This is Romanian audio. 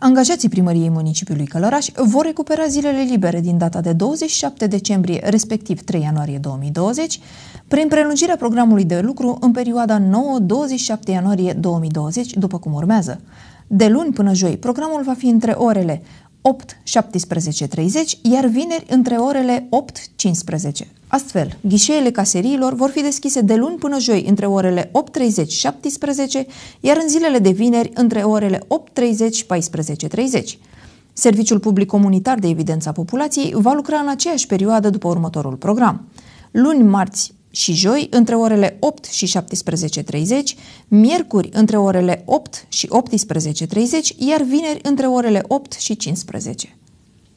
Angajații primăriei municipiului Călăraș vor recupera zilele libere din data de 27 decembrie, respectiv 3 ianuarie 2020, prin prelungirea programului de lucru în perioada 9-27 ianuarie 2020, după cum urmează. De luni până joi, programul va fi între orele 8-17.30, iar vineri între orele 8-15. Astfel, ghișeele caseriilor vor fi deschise de luni până joi între orele 8.30-17, iar în zilele de vineri între orele 8.30-14.30. Serviciul public comunitar de evidență a populației va lucra în aceeași perioadă după următorul program. Luni, marți și joi între orele 8 și 17.30, miercuri între orele 8 și 18.30, iar vineri între orele 8 și 15.